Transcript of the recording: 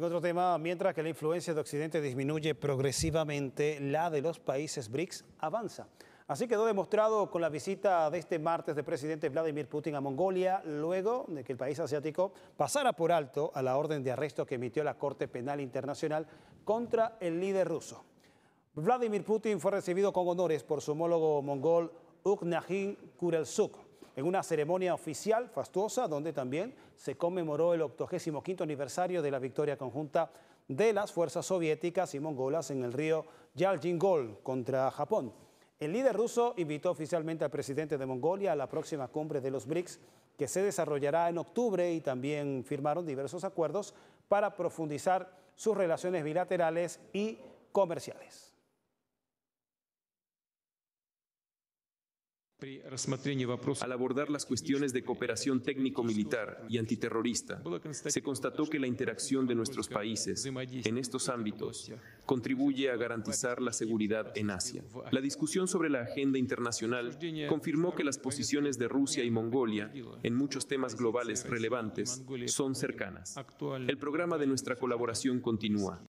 En otro tema, mientras que la influencia de Occidente disminuye progresivamente, la de los países BRICS avanza. Así quedó demostrado con la visita de este martes del presidente Vladimir Putin a Mongolia, luego de que el país asiático pasara por alto a la orden de arresto que emitió la Corte Penal Internacional contra el líder ruso. Vladimir Putin fue recibido con honores por su homólogo mongol Ugnagin Kurelsuk, en una ceremonia oficial fastuosa donde también se conmemoró el 85 aniversario de la victoria conjunta de las fuerzas soviéticas y mongolas en el río Yaljingol contra Japón. El líder ruso invitó oficialmente al presidente de Mongolia a la próxima cumbre de los BRICS que se desarrollará en octubre y también firmaron diversos acuerdos para profundizar sus relaciones bilaterales y comerciales. Al abordar las cuestiones de cooperación técnico-militar y antiterrorista, se constató que la interacción de nuestros países en estos ámbitos contribuye a garantizar la seguridad en Asia. La discusión sobre la agenda internacional confirmó que las posiciones de Rusia y Mongolia en muchos temas globales relevantes son cercanas. El programa de nuestra colaboración continúa.